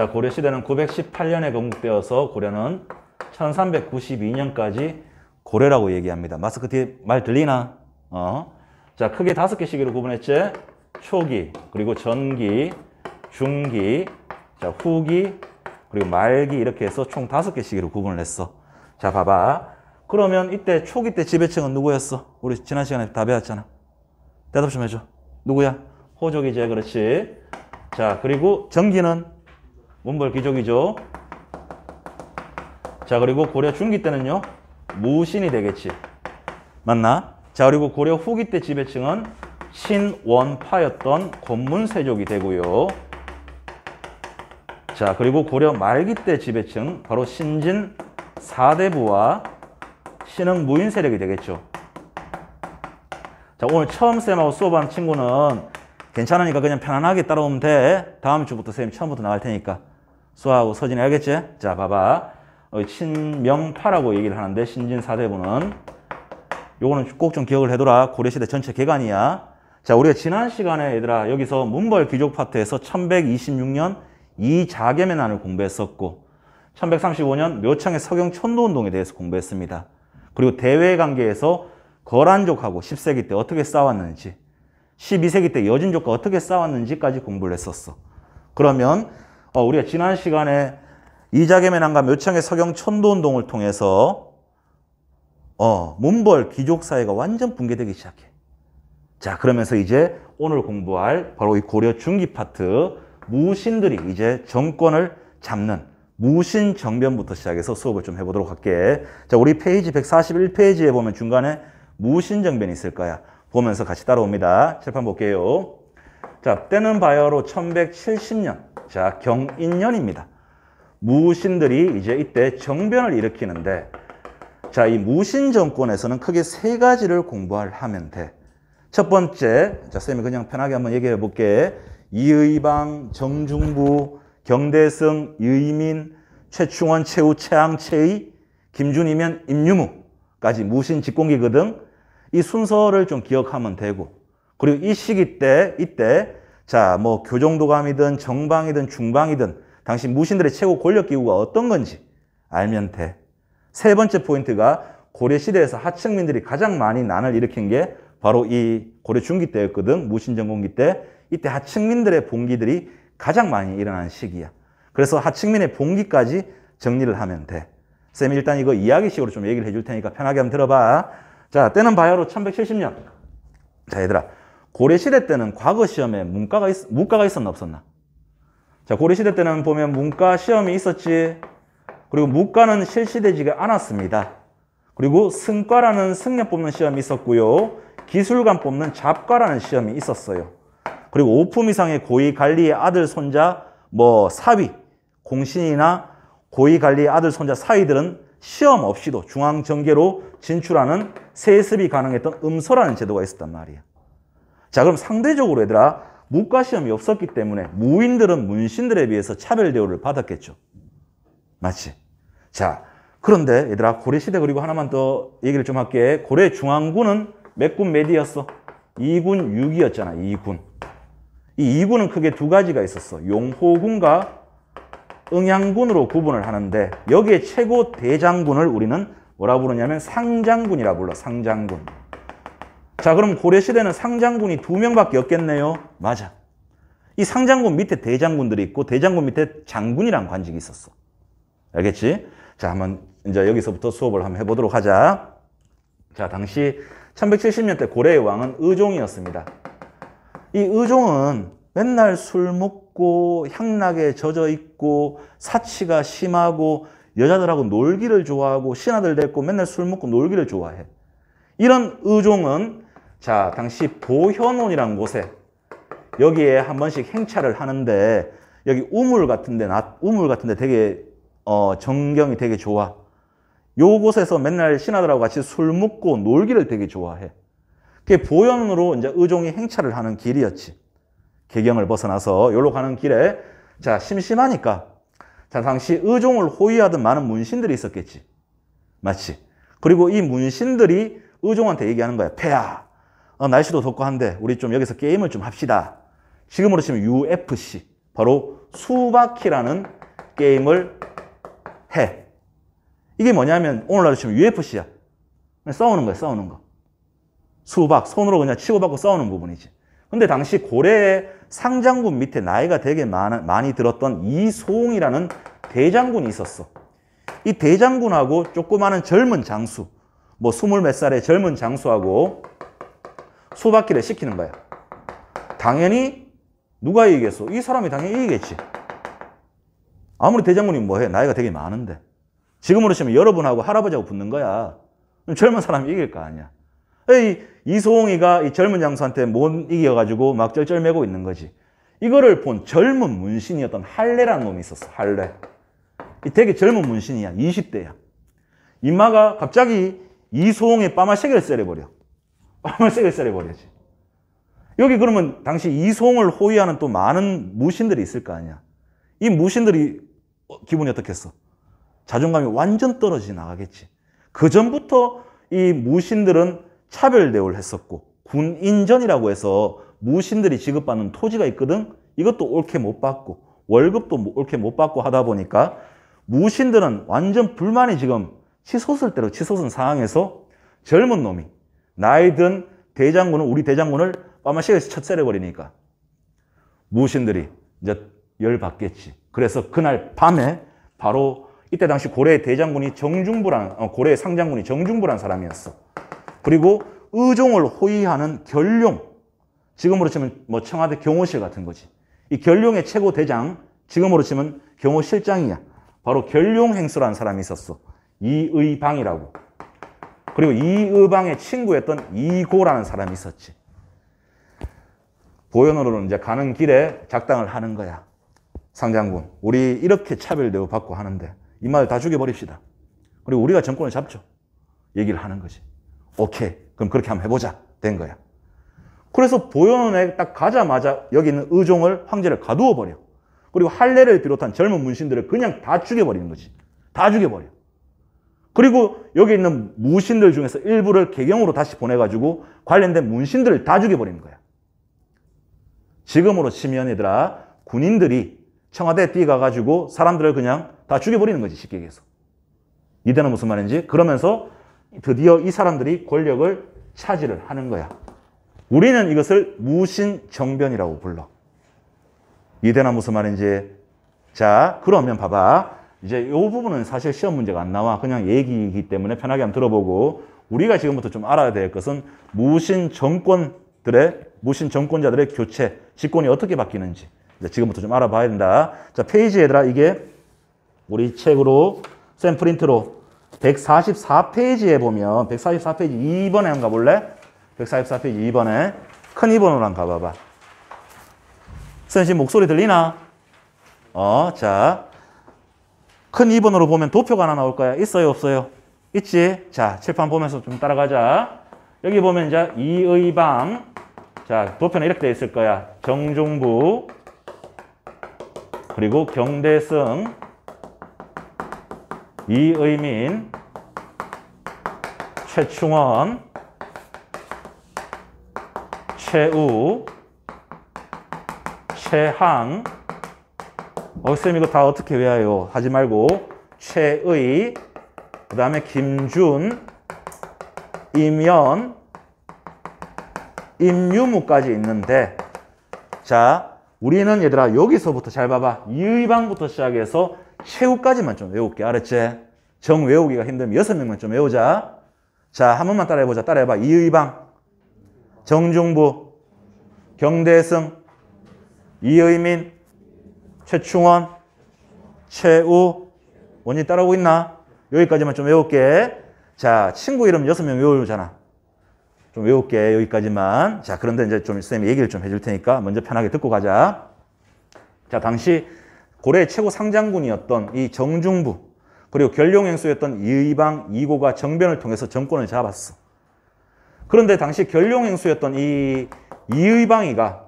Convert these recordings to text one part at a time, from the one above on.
자 고려시대는 918년에 건국되어서 고려는 1392년까지 고려라고 얘기합니다. 마스크 뒤에 말 들리나? 어. 자 크게 다섯 개 시기로 구분했지? 초기, 그리고 전기, 중기, 자 후기, 그리고 말기 이렇게 해서 총 다섯 개 시기로 구분을 했어. 자 봐봐. 그러면 이때 초기 때 지배층은 누구였어? 우리 지난 시간에 다 배웠잖아. 대답 좀 해줘. 누구야? 호족이지 그렇지. 자 그리고 전기는 문벌 귀족이죠. 자 그리고 고려 중기 때는요 무신이 되겠지. 맞나? 자 그리고 고려 후기 때 지배층은 신원파였던 권문세족이 되고요. 자 그리고 고려 말기 때 지배층 바로 신진 사대부와 신흥 무인 세력이 되겠죠. 자 오늘 처음 쌤하고 수업한 친구는 괜찮으니까 그냥 편안하게 따라오면 돼. 다음 주부터 쌤 처음부터 나갈 테니까. 수하고 서진이 알겠지? 자, 봐봐. 신명파라고 얘기를 하는데 신진 사대부는 요거는 꼭 좀 기억을 해둬라. 고려시대 전체 개관이야 자, 우리가 지난 시간에 얘들아 여기서 문벌 귀족 파트에서 1126년 이자겸면안을 공부했었고 1135년 묘창의 서경 천도운동에 대해서 공부했습니다. 그리고 대외 관계에서 거란족하고 10세기 때 어떻게 싸웠는지 12세기 때 여진족과 어떻게 싸웠는지까지 공부를 했었어. 그러면 어, 우리가 지난 시간에 이자겸의 난과묘청의 서경 천도운동을 통해서 어, 문벌 귀족사회가 완전 붕괴되기 시작해. 자 그러면서 이제 오늘 공부할 바로 이 고려 중기 파트 무신들이 이제 정권을 잡는 무신 정변부터 시작해서 수업을 좀 해보도록 할게. 자 우리 페이지 141페이지에 보면 중간에 무신 정변이 있을 거야. 보면서 같이 따라옵니다. 칠판 볼게요. 자, 때는 바야흐로 1170년. 자, 경인년입니다. 무신들이 이제 이때 정변을 일으키는데 자, 이 무신 정권에서는 크게 세 가지를 공부하면 돼. 첫 번째, 자, 쌤이 그냥 편하게 한번 얘기해 볼게. 이의방, 정중부, 경대승, 유의민 최충원, 최우, 최항, 최의, 김준이면 임유무까지 무신 직공기거든. 그 이 순서를 좀 기억하면 되고. 그리고 이 시기 때, 이때 자, 뭐 교정도감이든 정방이든 중방이든 당신 무신들의 최고 권력기구가 어떤 건지 알면 돼. 세 번째 포인트가 고려시대에서 하층민들이 가장 많이 난을 일으킨 게 바로 이 고려 중기 때였거든. 무신전공기 때. 이때 하층민들의 봉기들이 가장 많이 일어난 시기야. 그래서 하층민의 봉기까지 정리를 하면 돼. 쌤이 일단 이거 이야기식으로 좀 얘기를 해줄 테니까 편하게 한번 들어봐. 자, 때는 바야로 1170년. 자, 얘들아. 고려시대 때는 과거 시험에 문과가, 있, 문과가 있었나 없었나? 자, 고려시대 때는 보면 문과 시험이 있었지, 그리고 문과는 실시되지가 않았습니다. 그리고 승과라는 승려 뽑는 시험이 있었고요. 기술관 뽑는 잡과라는 시험이 있었어요. 그리고 5품 이상의 고위 관리의 아들, 손자, 뭐 사위, 공신이나 고위 관리의 아들, 손자, 사위들은 시험 없이도 중앙정계로 진출하는 세습이 가능했던 음서라는 제도가 있었단 말이에요. 자 그럼 상대적으로 얘들아 무과 시험이 없었기 때문에 무인들은 문신들에 비해서 차별 대우를 받았겠죠. 맞지? 자 그런데 얘들아 고려시대 그리고 하나만 더 얘기를 좀 할게. 고려 중앙군은 몇군 몇이었어? 2군 6이었잖아 2군. 이 2군은 크게 두 가지가 있었어. 용호군과 응양군으로 구분을 하는데 여기에 최고 대장군을 우리는 뭐라 부르냐면 상장군이라 불러 상장군. 자 그럼 고려시대는 상장군이 두 명밖에 없겠네요. 맞아. 이 상장군 밑에 대장군들이 있고 대장군 밑에 장군이란 관직이 있었어. 알겠지? 자 한번 이제 여기서부터 수업을 한번 해보도록 하자. 자 당시 1170년대 고려의 왕은 의종이었습니다. 이 의종은 맨날 술 먹고 향락에 젖어 있고 사치가 심하고 여자들하고 놀기를 좋아하고 신하들 데리고 맨날 술 먹고 놀기를 좋아해. 이런 의종은 자, 당시 보현원이라는 곳에 여기에 한 번씩 행차를 하는데 여기 우물 같은데 우물 같은데 되게 어, 정경이 되게 좋아. 요곳에서 맨날 신하들하고 같이 술 먹고 놀기를 되게 좋아해. 그게 보현으로 원 이제 의종이 행차를 하는 길이었지. 개경을 벗어나서 요로 가는 길에 자 심심하니까 자 당시 의종을 호위하던 많은 문신들이 있었겠지. 맞지? 그리고 이 문신들이 의종한테 얘기하는 거야. 폐하, 어, 날씨도 덥고 한데 우리 좀 여기서 게임을 좀 합시다. 지금으로 치면 UFC 바로 수바키라는 게임을 해. 이게 뭐냐면 오늘날로 치면 UFC야. 싸우는 거야 싸우는 거. 수박 손으로 그냥 치고받고 싸우는 부분이지. 근데 당시 고래의 상장군 밑에 나이가 되게 많, 많이 들었던 이송이라는 대장군이 있었어. 이 대장군하고 조그마한 젊은 장수, 뭐 스물 몇 살의 젊은 장수하고 소박기를 시키는 거야. 당연히 누가 이기겠어? 이 사람이 당연히 이기겠지. 아무리 대장군이 뭐해? 나이가 되게 많은데. 지금으로 치면 여러분하고 할아버지하고 붙는 거야. 젊은 사람이 이길 거 아니야. 이 이소홍이가 이 젊은 장수한테 못 이겨가지고 막 쩔쩔매고 있는 거지. 이거를 본 젊은 문신이었던 할례라는 놈이 있었어. 할례. 되게 젊은 문신이야. 20대야. 이마가 갑자기 이소홍의 빠마시계를 쐬려버려. 얼마나 세게 썰어버려야지. 여기 그러면 당시 이송을 호위하는 또 많은 무신들이 있을 거 아니야. 이 무신들이 기분이 어떻겠어? 자존감이 완전 떨어지 나가겠지. 그 전부터 이 무신들은 차별 대우를 했었고 군인전이라고 해서 무신들이 지급받는 토지가 있거든. 이것도 옳게 못 받고 월급도 옳게 못 받고 하다 보니까 무신들은 완전 불만이 지금 치솟을 대로 치솟은 상황에서 젊은 놈이 나이든 대장군은 우리 대장군을 빠마시에서 첫세려버리니까 무신들이 이제 열받겠지. 그래서 그날 밤에 바로 이때 당시 고래 대장군이 정중부란 어, 고래 상장군이 정중부란 사람이었어. 그리고 의종을 호위하는 결룡 지금으로 치면 뭐 청와대 경호실 같은 거지. 이 결룡의 최고 대장 지금으로 치면 경호실장이야. 바로 결룡 행수라는 사람이 있었어. 이의방이라고. 그리고 이의방의 친구였던 이고라는 사람이 있었지. 보현으로는 이제 가는 길에 작당을 하는 거야. 상장군, 우리 이렇게 차별 대우받고 하는데 이 말 다 죽여버립시다. 그리고 우리가 정권을 잡죠. 얘기를 하는 거지. 오케이, 그럼 그렇게 한번 해보자. 된 거야. 그래서 보현원에 딱 가자마자 여기 있는 의종을 황제를 가두어 버려. 그리고 할례를 비롯한 젊은 문신들을 그냥 다 죽여버리는 거지. 다 죽여버려. 그리고 여기 있는 무신들 중에서 일부를 개경으로 다시 보내가지고 관련된 문신들을 다 죽여버리는 거야. 지금으로 치면 얘들아 군인들이 청와대에 뛰어가가지고 사람들을 그냥 다 죽여버리는 거지 쉽게 얘기해서. 이대는 무슨 말인지 그러면서 드디어 이 사람들이 권력을 차지를 하는 거야. 우리는 이것을 무신정변이라고 불러. 이대나 무슨 말인지. 자, 그러면 봐봐. 이제 이 부분은 사실 시험 문제가 안 나와. 그냥 얘기이기 때문에 편하게 한번 들어보고 우리가 지금부터 좀 알아야 될 것은 무신 정권들의 무신 정권자들의 교체, 집권이 어떻게 바뀌는지 지금부터 좀 알아봐야 된다. 자, 페이지 얘들아 이게 우리 책으로 샘 프린트로 144페이지에 보면 144페이지 2번에 한 가볼래? 144페이지 2번에 큰 2번으로 한 가봐봐. 선생님 목소리 들리나? 어, 자, 큰 2번으로 보면 도표가 하나 나올 거야. 있어요, 없어요? 있지? 자, 칠판 보면서 좀 따라가자. 여기 보면 이제 이의방. 자, 도표는 이렇게 돼 있을 거야. 정중부. 그리고 경대승. 이의민. 최충원. 최우. 최항. 어, 쌤 이거 다 어떻게 외워요? 하지 말고 최의, 그 다음에 김준, 임연, 임유무까지 있는데 자 우리는 얘들아 여기서부터 잘 봐봐 이의방부터 시작해서 최후까지만 좀 외울게 알았지? 정 외우기가 힘들면 여섯 명만 좀 외우자 자 한 번만 따라해보자 따라해봐 이의방 정중부 경대승 이의민 최충원, 최우, 원인 따라오고 있나? 여기까지만 좀 외울게. 자, 친구 이름 여명 외우잖아. 좀 외울게, 여기까지만. 자, 그런데 이제 좀 쌤이 얘기를 좀 해줄 테니까 먼저 편하게 듣고 가자. 자, 당시 고래 최고 상장군이었던 이 정중부, 그리고 결룡행수였던 이의방 이고가 정변을 통해서 정권을 잡았어. 그런데 당시 결룡행수였던 이 이의방이가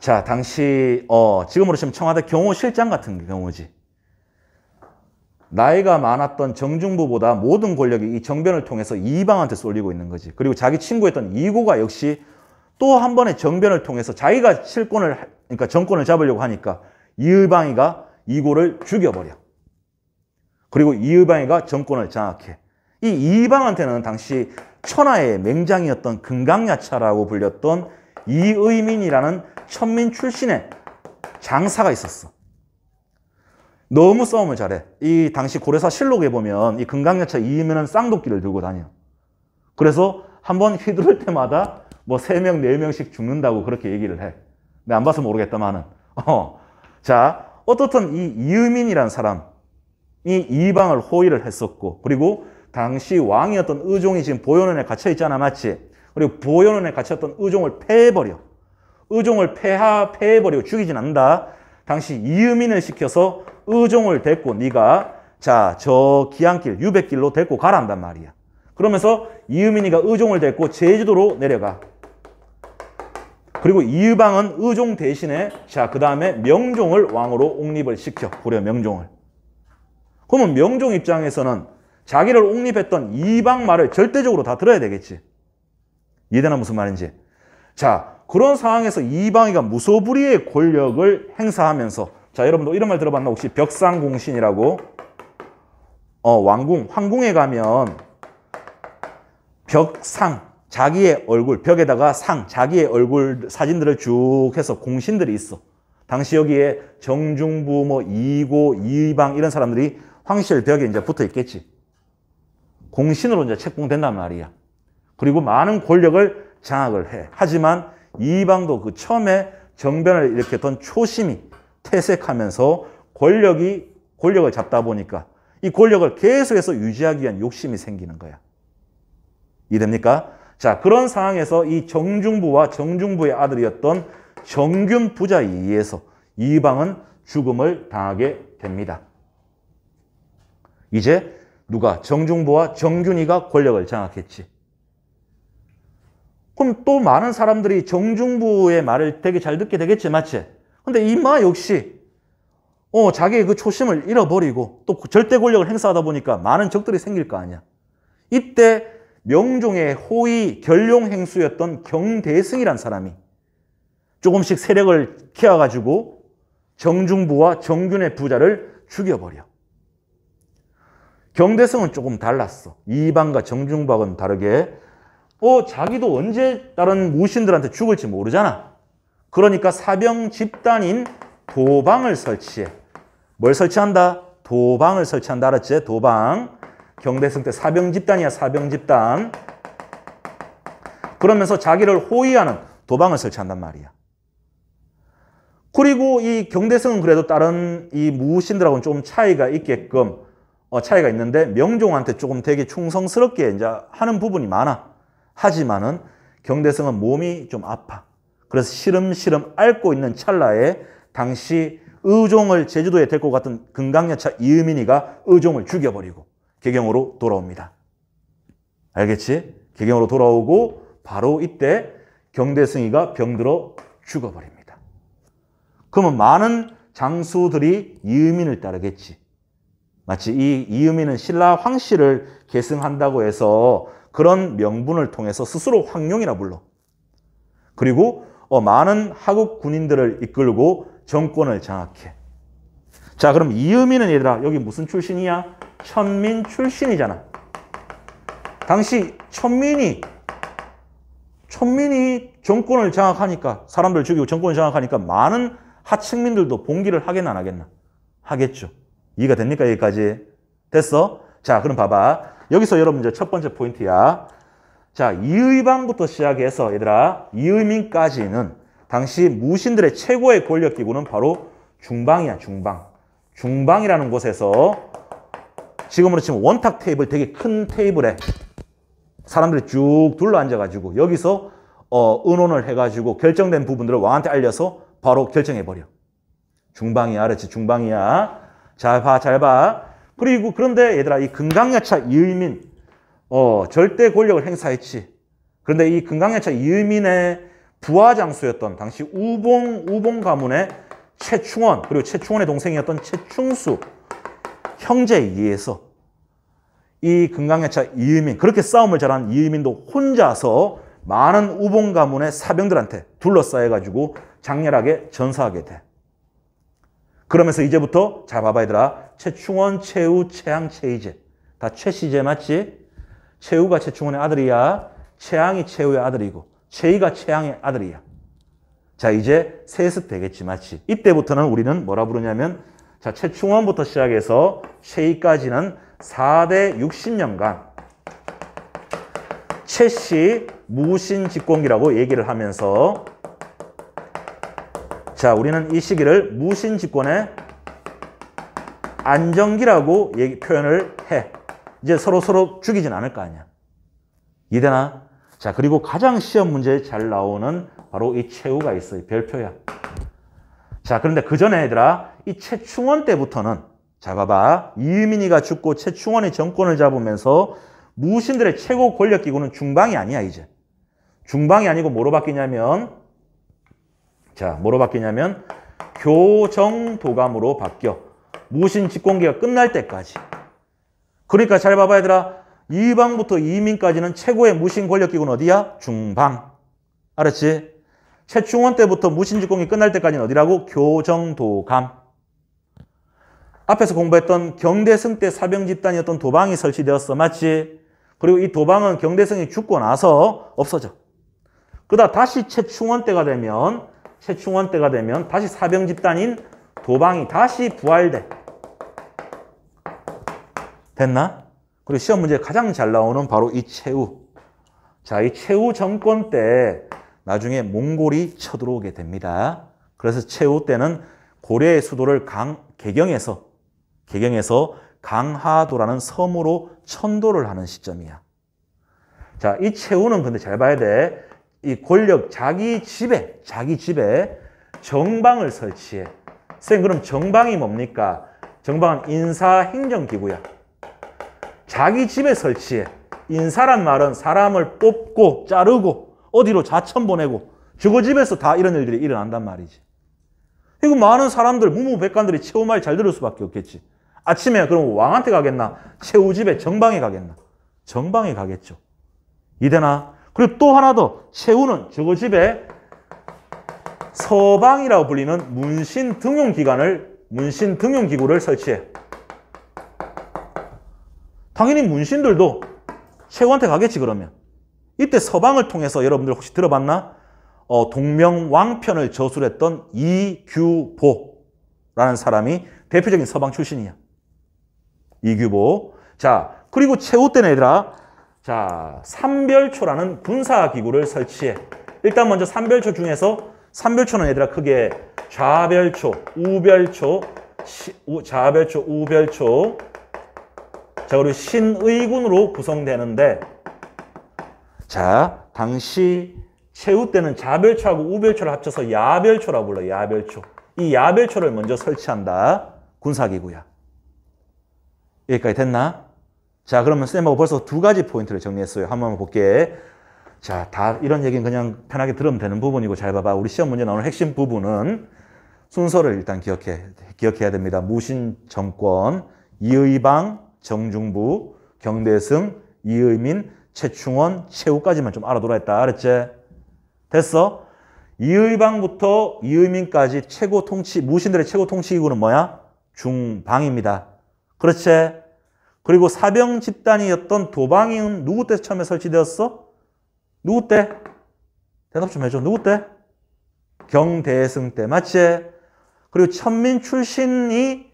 자, 당시 어, 지금으로 치면 청와대 경호실장 같은 경우지. 나이가 많았던 정중부보다 모든 권력이 이 정변을 통해서 이방한테 쏠리고 있는 거지. 그리고 자기 친구였던 이고가 역시 또 한 번의 정변을 통해서 자기가 실권을 그러니까 정권을 잡으려고 하니까 이의방이가 이고를 죽여버려. 그리고 이의방이가 정권을 장악해. 이 이방한테는 당시 천하의 맹장이었던 금강야차라고 불렸던 이의민이라는 천민 출신의 장사가 있었어. 너무 싸움을 잘해. 이 당시 고래사 실록에 보면 이 금강여차 이의민은 쌍도끼를 들고 다녀. 그래서 한번 휘두를 때마다 뭐 세명 네명씩 죽는다고 그렇게 얘기를 해. 내가 안 봐서 모르겠다만은. 어. 자, 어떻든 이 이의민이라는 사람이 이방을 호위를 했었고 그리고 당시 왕이었던 의종이 지금 보현원에 갇혀 있잖아, 마치. 그리고 보호연원에 갇혔던 의종을 패해버려. 의종을 패하, 패해버리고 죽이진 않는다. 당시 이음인을 시켜서 의종을 데리고 네가 자, 저 기안길, 유백길로 데리고 가란단 말이야. 그러면서 이음인이가 의종을 데리고 제주도로 내려가. 그리고 이유방은 의종 대신에 자, 그 다음에 명종을 왕으로 옹립을 시켜. 고려 명종을. 그러면 명종 입장에서는 자기를 옹립했던 이방 말을 절대적으로 다 들어야 되겠지. 이해되나 무슨 말인지. 자, 그런 상황에서 이방이가 무소불위의 권력을 행사하면서 자, 여러분도 이런 말 들어봤나? 혹시 벽상공신이라고 어, 왕궁, 황궁에 가면 벽상, 자기의 얼굴, 벽에다가 상, 자기의 얼굴 사진들을 쭉 해서 공신들이 있어. 당시 여기에 정중부, 뭐 이고, 이방 이런 사람들이 황실 벽에 이제 붙어 있겠지. 공신으로 이제 책봉된단 말이야. 그리고 많은 권력을 장악을 해. 하지만 이방도 그 처음에 정변을 일으켰던 초심이 퇴색하면서 권력이 권력을 잡다 보니까 이 권력을 계속해서 유지하기 위한 욕심이 생기는 거야. 이됩니까? 자, 그런 상황에서 이 정중부와 정중부의 아들이었던 정균 부자에 의해서 이방은 죽음을 당하게 됩니다. 이제 누가 정중부와 정균이가 권력을 장악했지. 그럼 또 많은 사람들이 정중부의 말을 되게 잘 듣게 되겠지, 맞지? 근데 이마 역시 어, 자기의 그 초심을 잃어버리고 또 절대 권력을 행사하다 보니까 많은 적들이 생길 거 아니야. 이때 명종의 호위 결룡 행수였던 경대승이란 사람이 조금씩 세력을 키워가지고 정중부와 정균의 부자를 죽여버려. 경대승은 조금 달랐어. 이방과 정중부하 다르게 어, 자기도 언제 다른 무신들한테 죽을지 모르잖아. 그러니까 사병 집단인 도방을 설치해. 뭘 설치한다? 도방을 설치한다. 알았지? 도방. 경대승 때 사병 집단이야. 사병 집단. 그러면서 자기를 호위하는 도방을 설치한단 말이야. 그리고 이 경대승은 그래도 다른 이 무신들하고는 조금 차이가 있게끔 어, 차이가 있는데 명종한테 조금 되게 충성스럽게 이제 하는 부분이 많아. 하지만은 경대성은 몸이 좀 아파. 그래서 시름시름 앓고 있는 찰나에 당시 의종을 제주도에 데리고 갔던 금강여차 이음인이가 의종을 죽여버리고 개경으로 돌아옵니다. 알겠지? 개경으로 돌아오고 바로 이때 경대승이가 병들어 죽어버립니다. 그러면 많은 장수들이 이음인을 따르겠지. 마치 이 이음인은 신라 황씨를 계승한다고 해서 그런 명분을 통해서 스스로 황룡이라 불러. 그리고 어, 많은 하국 군인들을 이끌고 정권을 장악해. 자, 그럼 이음이는 얘들아, 여기 무슨 출신이야? 천민 출신이잖아. 당시 천민이, 천민이 정권을 장악하니까, 사람들 죽이고 정권을 장악하니까 많은 하층민들도 봉기를 하겠나 안 하겠나? 하겠죠. 이해가 됩니까? 여기까지. 됐어? 자, 그럼 봐봐. 여기서 여러분 이제 첫 번째 포인트야. 자, 이의방부터 시작해서 얘들아 이의민까지는 당시 무신들의 최고의 권력기구는 바로 중방이야, 중방. 중방이라는 곳에서 지금으로 치면 원탁 테이블 되게 큰 테이블에 사람들이 쭉 둘러 앉아가지고 여기서 어, 의논을 해가지고 결정된 부분들을 왕한테 알려서 바로 결정해버려. 중방이야, 그렇지, 중방이야. 잘 봐, 잘 봐. 그리고 그런데 얘들아 이 금강여차 이의민 어, 절대 권력을 행사했지. 그런데 이 금강여차 이의민의 부하장수였던 당시 우봉 우봉 가문의 최충원 그리고 최충원의 동생이었던 최충수 형제에 의해서 이 금강여차 이의민 그렇게 싸움을 잘한 이의민도 혼자서 많은 우봉 가문의 사병들한테 둘러싸여가지고 장렬하게 전사하게 돼. 그러면서 이제부터 잘 봐봐 얘들아 최충원, 최우, 최양, 최이제다최씨제 맞지? 최우가 최충원의 아들이야. 최양이 최우의 아들이고 최이가 최양의 아들이야. 자 이제 셋은 되겠지 맞지? 이때부터는 우리는 뭐라 부르냐면 자 최충원부터 시작해서 최이까지는 4대 60년간 최씨 무신 직공기라고 얘기를 하면서 자 우리는 이 시기를 무신 직권의 안정기라고 얘기, 표현을 해. 이제 서로 서로 죽이진 않을 거 아니야. 이해되나? 자, 그리고 가장 시험 문제에 잘 나오는 바로 이 최후가 있어요. 별표야. 자, 그런데 그 전에 얘들아, 이 최충원 때부터는 자, 봐봐. 이유민이가 죽고 최충원이 정권을 잡으면서 무신들의 최고 권력기구는 중방이 아니야, 이제. 중방이 아니고 뭐로 바뀌냐면 자, 뭐로 바뀌냐면 교정도감으로 바뀌어. 무신 집공기가 끝날 때까지. 그러니까 잘 봐봐 얘들아. 이방부터 이민까지는 최고의 무신 권력기구는 어디야? 중방. 알았지? 최충원 때부터 무신 집공이 끝날 때까지는 어디라고? 교정도감. 앞에서 공부했던 경대승 때 사병 집단이었던 도방이 설치되었어. 맞지? 그리고 이 도방은 경대승이 죽고 나서 없어져. 그러다 다시 최충원 때가 되면 최충원 때가 되면 다시 사병 집단인 도방이 다시 부활돼. 됐나? 그리고 시험 문제 가장 잘 나오는 바로 이최후 자, 이최후 정권 때 나중에 몽골이 쳐들어오게 됩니다. 그래서 최후 때는 고려의 수도를 강, 개경에서, 개경에서 강하도라는 섬으로 천도를 하는 시점이야. 자, 이최후는 근데 잘 봐야 돼. 이 권력 자기 집에, 자기 집에 정방을 설치해. 선생님, 그럼 정방이 뭡니까? 정방은 인사행정기구야. 자기 집에 설치해. 인사란 말은 사람을 뽑고 자르고 어디로 자천 보내고 주거 집에서 다 이런 일들이 일어난단 말이지. 그리 많은 사람들, 무모백관들이 최후 말잘 들을 수밖에 없겠지. 아침에 그럼 왕한테 가겠나? 최후 집에 정방에 가겠나? 정방에 가겠죠. 이대나. 그리고 또 하나 더, 최후는 주거 집에 서방이라고 불리는 문신 등용 기관을 문신 등용 기구를 설치해. 당연히 문신들도 최고한테 가겠지 그러면. 이때 서방을 통해서 여러분들 혹시 들어봤나? 어, 동명왕편을 저술했던 이규보라는 사람이 대표적인 서방 출신이야. 이규보. 자, 그리고 최후 때 얘들아. 자, 삼별초라는 군사기구를 설치해. 일단 먼저 삼별초 중에서 삼별초는 얘들아 크게 좌별초, 우별초, 시, 우, 좌별초, 우별초, 자, 그리고 신의군으로 구성되는데 자, 당시 최후 때는 자별초하고 우별초를 합쳐서 야별초라고 불러요. 야별초. 이 야별초를 먼저 설치한다. 군사기구야. 여기까지 됐나? 자, 그러면 쌤하고 벌써 두 가지 포인트를 정리했어요. 한번 볼게. 자, 다 이런 얘기는 그냥 편하게 들으면 되는 부분이고 잘 봐봐. 우리 시험 문제 나오는 핵심 부분은 순서를 일단 기억해, 기억해야 됩니다. 무신 정권, 이의방, 정중부, 경대승, 이의민, 최충원, 최우까지만 좀 알아둬라 했다. 알았지? 됐어? 이의방부터 이의민까지 최고 통치, 무신들의 최고 통치기구는 뭐야? 중방입니다. 그렇지? 그리고 사병 집단이었던 도방이은 누구 때 처음에 설치되었어? 누구 때? 대답 좀 해줘. 누구 때? 경대승 때. 맞지? 그리고 천민 출신이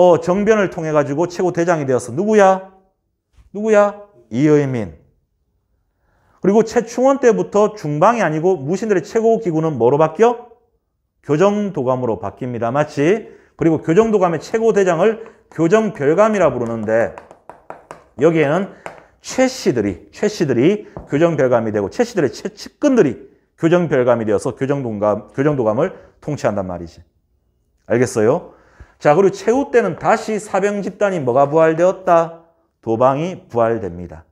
어, 정변을 통해 가지고 최고 대장이 되어서 누구야? 누구야? 이의민. 그리고 최충원 때부터 중방이 아니고 무신들의 최고 기구는 뭐로 바뀌어? 교정도감으로 바뀝니다. 마치 그리고 교정도감의 최고 대장을 교정별감이라 부르는데 여기에는 최씨들이 최씨들이 교정별감이 되고 최씨들의 최측근들이 교정별감이 되어서 교정동감, 교정도감을 통치한단 말이지. 알겠어요? 자, 그리고 최후 때는 다시 사병 집단이 뭐가 부활되었다? 도방이 부활됩니다.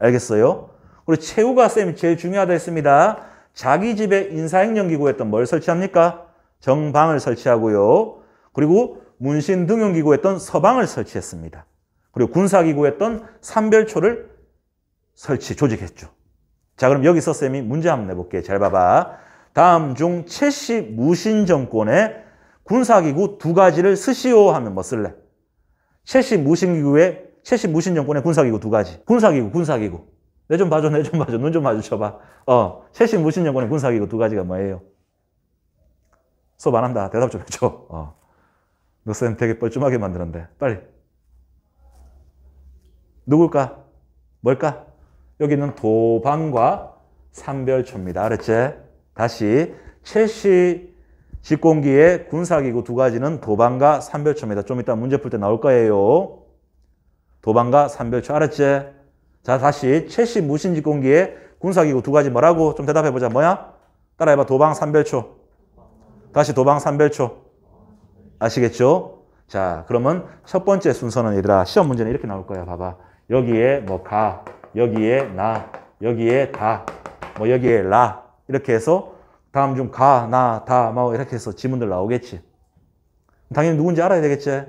알겠어요? 그리고 최후가 쌤이 제일 중요하다 했습니다. 자기 집에 인사행정기구했던 뭘 설치합니까? 정방을 설치하고요. 그리고 문신 등용기구했던 서방을 설치했습니다. 그리고 군사기구했던 삼별초를 설치, 조직했죠. 자, 그럼 여기서 쌤이 문제 한번 내볼게. 요잘 봐봐. 다음 중 채씨 무신 정권의 군사기구 두 가지를 스시오 하면 뭐 쓸래? 채식 무신기구에 채식 무신정권의 군사기구 두 가지. 군사기구, 군사기구. 내 좀 봐줘, 내 좀 봐줘, 눈 좀 마주쳐봐. 어, 채식 무신정권의 군사기구 두 가지가 뭐예요? 수업 안 한다. 대답 좀 해줘. 어. 너쌤 되게 뻘쭘하게 만드는데. 빨리. 누굴까? 뭘까? 여기 는 도방과 삼별초입니다. 알았지? 다시 채시 직공기의 군사기구 두 가지는 도방과 산별초입니다좀 이따 문제 풀 때 나올 거예요. 도방과 산별초 알았지? 자 다시 최신 무신 직공기의 군사기구 두 가지 뭐라고? 좀 대답해보자. 뭐야? 따라해봐. 도방 산별초 다시 도방 산별초 아시겠죠? 자 그러면 첫 번째 순서는 얘들아 시험 문제는 이렇게 나올 거야. 봐봐. 여기에 뭐 가, 여기에 나, 여기에 다, 뭐 여기에 라 이렇게 해서 사람 중 가, 나, 다, 마 이렇게 해서 지문들 나오겠지. 당연히 누군지 알아야 되겠지.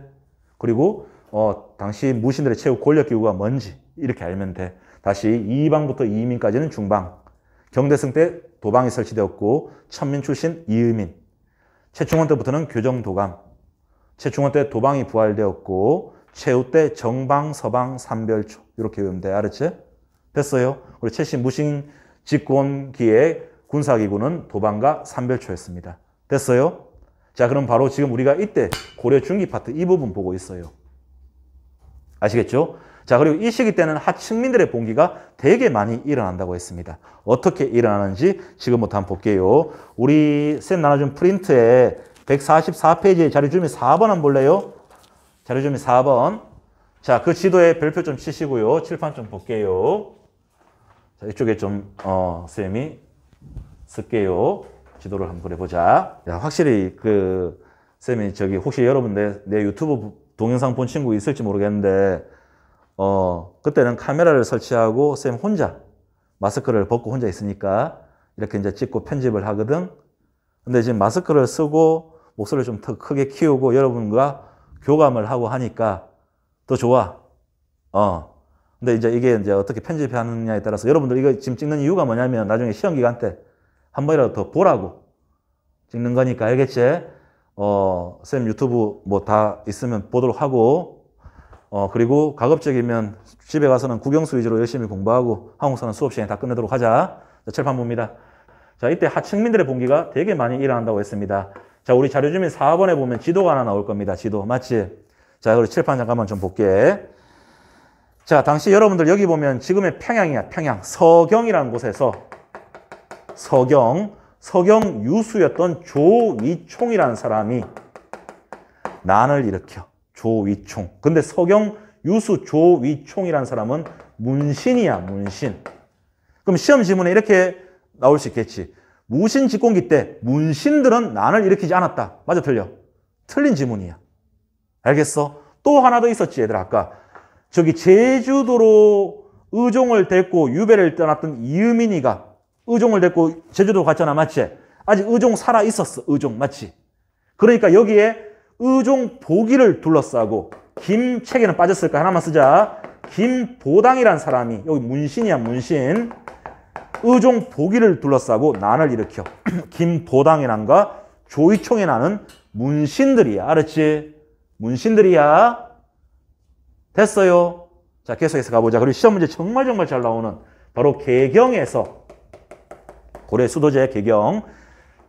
그리고 어, 당시 무신들의 최후 권력기구가 뭔지 이렇게 알면 돼. 다시 이방부터 이민까지는 중방. 경대승 때 도방이 설치되었고 천민 출신 이의민. 최충원 때부터는 교정도감. 최충원 때 도방이 부활되었고 최후 때 정방, 서방, 삼별초 이렇게 외우면 돼. 알았지? 됐어요. 그리고 최신 무신 집권기에 군사기구는 도방과 삼별초였습니다. 됐어요? 자, 그럼 바로 지금 우리가 이때 고려 중기 파트 이 부분 보고 있어요. 아시겠죠? 자, 그리고 이 시기 때는 하층민들의 봉기가 되게 많이 일어난다고 했습니다. 어떻게 일어나는지 지금부터 한번 볼게요. 우리 셋 나눠준 프린트에 144페이지에 자료주미 4번 한번 볼래요? 자료주미 4번. 자, 그 지도에 별표 좀 치시고요. 칠판 좀 볼게요. 자, 이쪽에 좀, 어, 쌤이 쓸게요. 지도를 한번 해보자 야, 확실히 그 쌤이 저기 혹시 여러분 내, 내 유튜브 동영상 본 친구 있을지 모르겠는데 어 그때는 카메라를 설치하고 쌤 혼자 마스크를 벗고 혼자 있으니까 이렇게 이제 찍고 편집을 하거든. 근데 지금 마스크를 쓰고 목소리를 좀 더 크게 키우고 여러분과 교감을 하고 하니까 더 좋아. 어. 근데 이제 이게 이제 어떻게 편집하느냐에 따라서 여러분들 이거 지금 찍는 이유가 뭐냐면 나중에 시험 기간 때한 번이라도 더 보라고 찍는 거니까 알겠지? 어, 쌤 유튜브 뭐 다 있으면 보도록 하고 어, 그리고 가급적이면 집에 가서는 국영수 위주로 열심히 공부하고 한국사는 수업 시간에 다 끝내도록 하자. 자, 철판봅니다 자, 이때 하층민들의 봉기가 되게 많이 일어난다고 했습니다. 자, 우리 자료주민 4번에 보면 지도가 하나 나올 겁니다. 지도. 맞지? 자, 우리철판 잠깐만 좀 볼게. 자, 당시 여러분들 여기 보면 지금의 평양이야, 평양. 서경이라는 곳에서 서경, 서경 유수였던 조위총이라는 사람이 난을 일으켜. 조위총. 근데 서경 유수 조위총이라는 사람은 문신이야, 문신. 그럼 시험 지문에 이렇게 나올 수 있겠지. 무신 직공기 때 문신들은 난을 일으키지 않았다. 맞아, 틀려. 틀린 지문이야. 알겠어? 또 하나 더 있었지, 얘들 아까. 저기 제주도로 의종을 데리고 유배를 떠났던 이유민이가 의종을 데리고 제주도 갔잖아. 맞지? 아직 의종 살아 있었어. 의종. 맞지? 그러니까 여기에 의종 보기를 둘러싸고 김책에는 빠졌을까? 하나만 쓰자. 김보당이란 사람이 여기 문신이야 문신 의종 보기를 둘러싸고 난을 일으켜 김보당의 난과 조이총의 난은 문신들이야 알았지? 문신들이야 됐어요 자 계속해서 가보자 그리고 시험 문제 정말 정말 잘 나오는 바로 개경에서 고래 수도제 개경.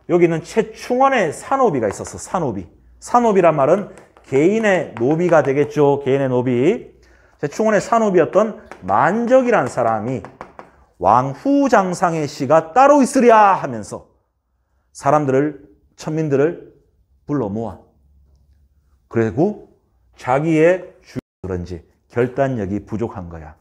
여기는 최충원의 산호비가 있었어. 산호비. 산호비란 말은 개인의 노비가 되겠죠. 개인의 노비. 최충원의 산호비였던 만적이란 사람이 왕후장상의 씨가 따로 있으랴 하면서 사람들을 천민들을 불러 모아 그리고 자기의 주 그런지 결단력이 부족한 거야.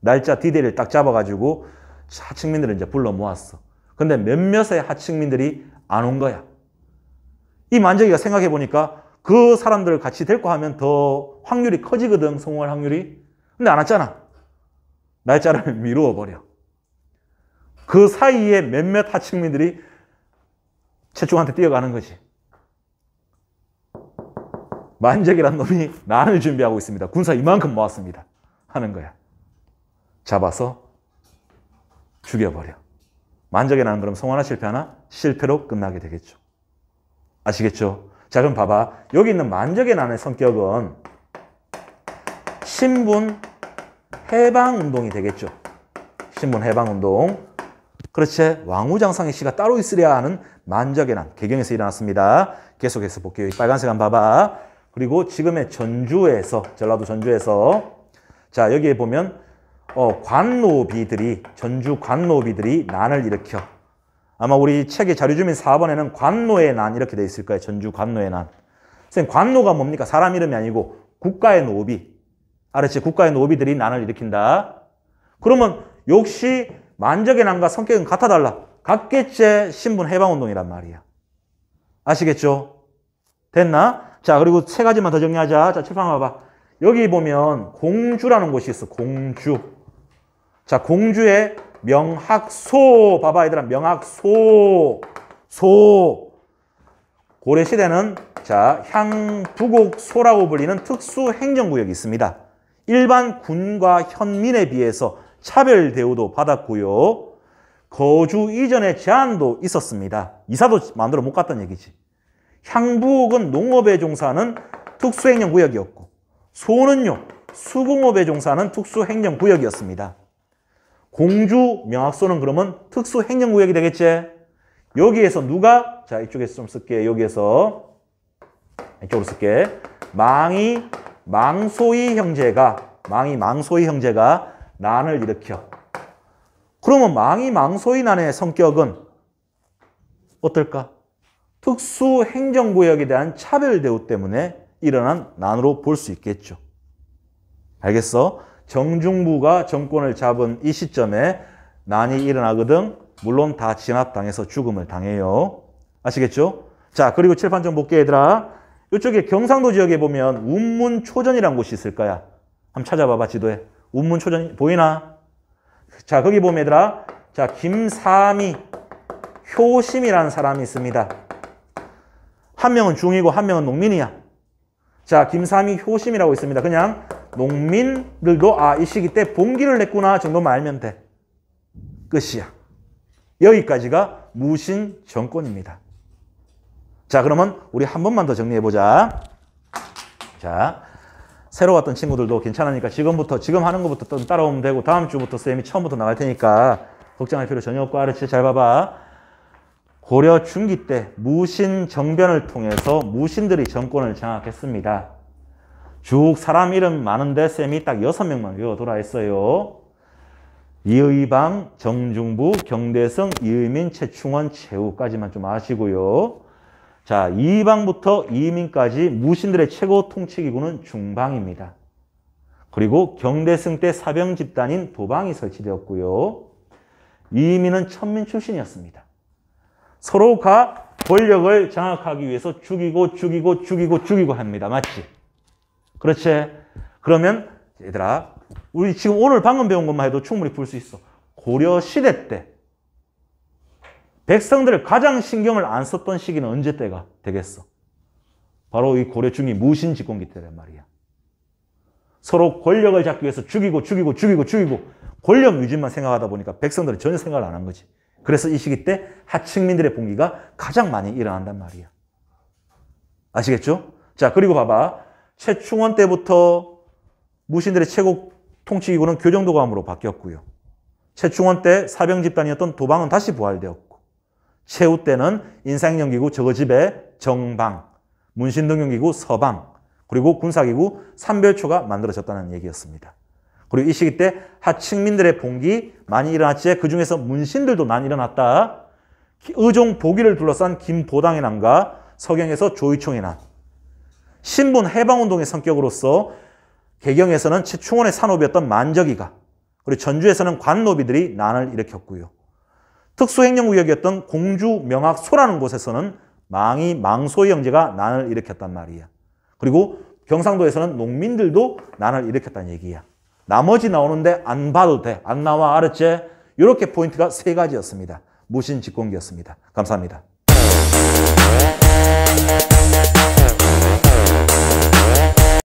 날짜 디데이를 딱 잡아가지고 차측민들을 이제 불러 모았어. 근데 몇몇의 하층민들이 안 온 거야. 이 만재기가 생각해 보니까 그사람들 같이 데리 하면 더 확률이 커지거든, 성공할 확률이. 근데 안 왔잖아. 날짜를 미루어 버려. 그 사이에 몇몇 하층민들이 최충한테 뛰어가는 거지. 만적이란 놈이 난을 준비하고 있습니다. 군사 이만큼 모았습니다. 하는 거야. 잡아서 죽여버려. 만족에 나는 그럼 성화나 실패하나? 실패로 끝나게 되겠죠. 아시겠죠? 자, 그럼 봐봐. 여기 있는 만적의 난의 성격은 신분 해방 운동이 되겠죠. 신분 해방 운동. 그렇지. 왕우장상의 시가 따로 있으랴 하는 만적의 난. 개경에서 일어났습니다. 계속해서 볼게요. 빨간색 한번 봐봐. 그리고 지금의 전주에서, 전라도 전주에서. 자, 여기에 보면 어, 관노비들이 전주 관노비들이 난을 일으켜 아마 우리 책의 자료 주민 4번에는 관노의 난 이렇게 돼 있을 거예요. 전주 관노의 난. 선생님 관노가 뭡니까? 사람 이름이 아니고 국가의 노비. 알았지? 국가의 노비들이 난을 일으킨다. 그러면 역시 만적의 난과 성격은 같아 달라. 각계째 신분 해방 운동이란 말이야. 아시겠죠? 됐나? 자, 그리고 세 가지만 더 정리하자. 자, 칠판 봐봐. 여기 보면 공주라는 곳이 있어. 공주. 자, 공주의 명학소. 봐봐, 얘들아. 명학소. 소. 고래시대는 자, 향부곡소라고 불리는 특수행정구역이 있습니다. 일반 군과 현민에 비해서 차별 대우도 받았고요. 거주 이전의 제한도 있었습니다. 이사도 만들어 못갔던 얘기지. 향부옥은 농업에 종사하는 특수행정구역이었고 소는요, 수공업에 종사하는 특수행정구역이었습니다. 공주 명학소는 그러면 특수 행정구역이 되겠지? 여기에서 누가? 자, 이쪽에서 좀 쓸게. 여기에서. 이쪽으로 쓸게. 망이, 망소희 형제가, 망이, 망소희 형제가 난을 일으켜. 그러면 망이, 망소희 난의 성격은 어떨까? 특수 행정구역에 대한 차별 대우 때문에 일어난 난으로 볼 수 있겠죠. 알겠어? 정중부가 정권을 잡은 이 시점에 난이 일어나거든 물론 다 진압당해서 죽음을 당해요. 아시겠죠? 자, 그리고 칠판 좀 볼게 얘들아. 이쪽에 경상도 지역에 보면 운문초전이란 곳이 있을 거야. 한번 찾아봐봐 지도에. 운문초전 보이나? 자, 거기 보면 얘들아. 자, 김삼이 효심이라는 사람이 있습니다. 한 명은 중이고 한 명은 농민이야. 자, 김삼이 효심이라고 있습니다. 그냥 농민들도 아 이 시기 때 봉기를 냈구나 정도만 알면 돼. 끝이야. 여기까지가 무신 정권입니다. 자 그러면 우리 한 번만 더 정리해보자. 자 새로 왔던 친구들도 괜찮으니까 지금부터 지금 하는 것부터 좀 따라오면 되고 다음 주부터 쌤이 처음부터 나갈 테니까 걱정할 필요 전혀 없고 아았지잘 봐봐. 고려 중기 때 무신 정변을 통해서 무신들이 정권을 장악했습니다. 쭉 사람 이름 많은데 쌤이 딱 여섯 명만 외워돌아 있어요 이의방, 정중부, 경대성, 이의민, 최충원, 최우까지만 좀 아시고요. 자, 이방부터 이민까지 무신들의 최고 통치기구는 중방입니다. 그리고 경대승 때 사병 집단인 도방이 설치되었고요. 이민은 천민 출신이었습니다. 서로가 권력을 장악하기 위해서 죽이고 죽이고 죽이고 죽이고 합니다. 맞지? 그렇지? 그러면 얘들아 우리 지금 오늘 방금 배운 것만 해도 충분히 풀 수 있어. 고려 시대 때 백성들을 가장 신경을 안 썼던 시기는 언제 때가 되겠어? 바로 이 고려 중이 무신집권기 때란 말이야. 서로 권력을 잡기 위해서 죽이고 죽이고 죽이고 죽이고 권력 유지만 생각하다 보니까 백성들은 전혀 생각을 안 한 거지. 그래서 이 시기 때 하층민들의 봉기가 가장 많이 일어난단 말이야. 아시겠죠? 자, 그리고 봐봐. 최충원 때부터 무신들의 최고 통치기구는 교정도감으로 바뀌었고요. 최충원 때 사병 집단이었던 도방은 다시 부활되었고 최후 때는 인상영기구 저거집의 정방, 문신동영기구 서방, 그리고 군사기구 삼별초가 만들어졌다는 얘기였습니다. 그리고 이 시기 때 하층민들의 봉기 많이 일어났지에 그 중에서 문신들도 많이 일어났다. 의종 보기를 둘러싼 김보당의 난과 서경에서 조의총의 난, 신분 해방운동의 성격으로서 개경에서는 최충원의 산업이었던 만적이가 그리고 전주에서는 관노비들이 난을 일으켰고요. 특수행정구역이었던 공주명학소라는 곳에서는 망이 망소의 형제가 난을 일으켰단 말이야. 그리고 경상도에서는 농민들도 난을 일으켰다는 얘기야. 나머지 나오는데 안 봐도 돼. 안 나와 알았지? 이렇게 포인트가 세 가지였습니다. 무신 직공기였습니다. 감사합니다.